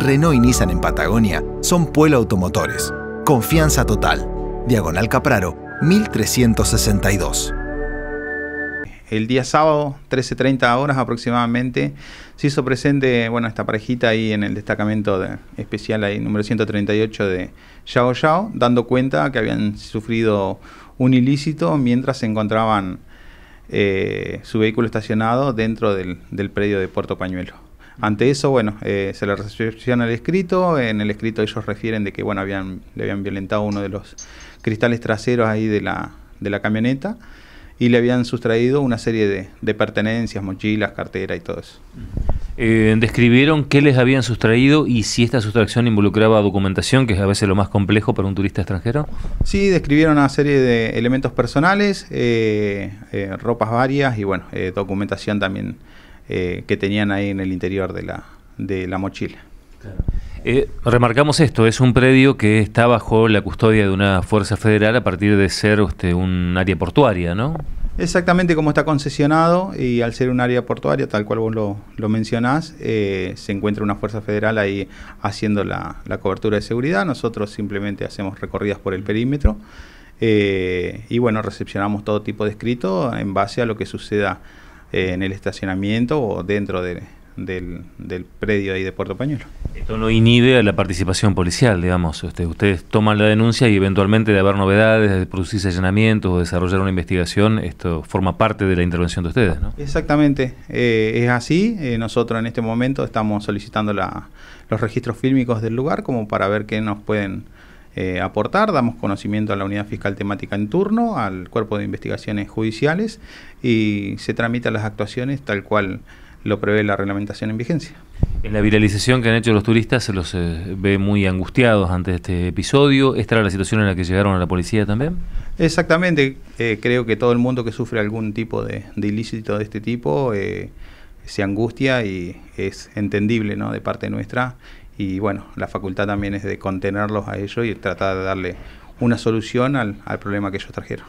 Renault y Nissan en Patagonia son Puelo Automotores. Confianza total. Diagonal Capraro, 1362. El día sábado, 13.30 horas aproximadamente, se hizo presente bueno, esta parejita ahí en el destacamento especial número 138 de Yao Yao, dando cuenta que habían sufrido un ilícito mientras se encontraban eh, su vehículo estacionado dentro del, del predio de Puerto Pañuelo. Ante eso, bueno, eh, se le recepciona el escrito. En el escrito ellos refieren de que, bueno, habían, le habían violentado uno de los cristales traseros ahí de la, de la camioneta y le habían sustraído una serie de, de pertenencias, mochilas, cartera y todo eso. Eh, describieron qué les habían sustraído y si esta sustracción involucraba documentación, que es a veces lo más complejo para un turista extranjero. Sí, describieron una serie de elementos personales, eh, ropas varias y bueno, documentación también eh, que tenían ahí en el interior de la, mochila. Eh, remarcamos esto, es un predio que está bajo la custodia de una fuerza federal a partir de ser este, un área portuaria, ¿no? Exactamente como está concesionado y al ser un área portuaria, tal cual vos lo, lo mencionás, eh, se encuentra una fuerza federal ahí haciendo la, cobertura de seguridad, nosotros simplemente hacemos recorridas por el perímetro y bueno, recepcionamos todo tipo de escrito en base a lo que suceda eh, en el estacionamiento o dentro de, del, predio ahí de Puerto Pañuelo. Esto no inhibe a la participación policial, digamos. Este, ustedes toman la denuncia y eventualmente de haber novedades, de producirse allanamientos o desarrollar una investigación, esto forma parte de la intervención de ustedes, ¿no? Exactamente, eh, es así. Eh, nosotros en este momento estamos solicitando la, los registros fílmicos del lugar como para ver qué nos pueden eh, aportar. Damos conocimiento a la unidad fiscal temática en turno, al cuerpo de investigaciones judiciales y se tramitan las actuaciones tal cual lo prevé la reglamentación en vigencia. En la viralización que han hecho los turistas se los eh, ve muy angustiados ante este episodio. ¿Esta era la situación en la que llegaron a la policía también? Exactamente. Eh, creo que todo el mundo que sufre algún tipo de, de ilícito de este tipo se angustia y es entendible ¿no? de parte nuestra y bueno, la facultad también es de contenerlos a ellos y tratar de darle una solución al, al problema que ellos trajeron.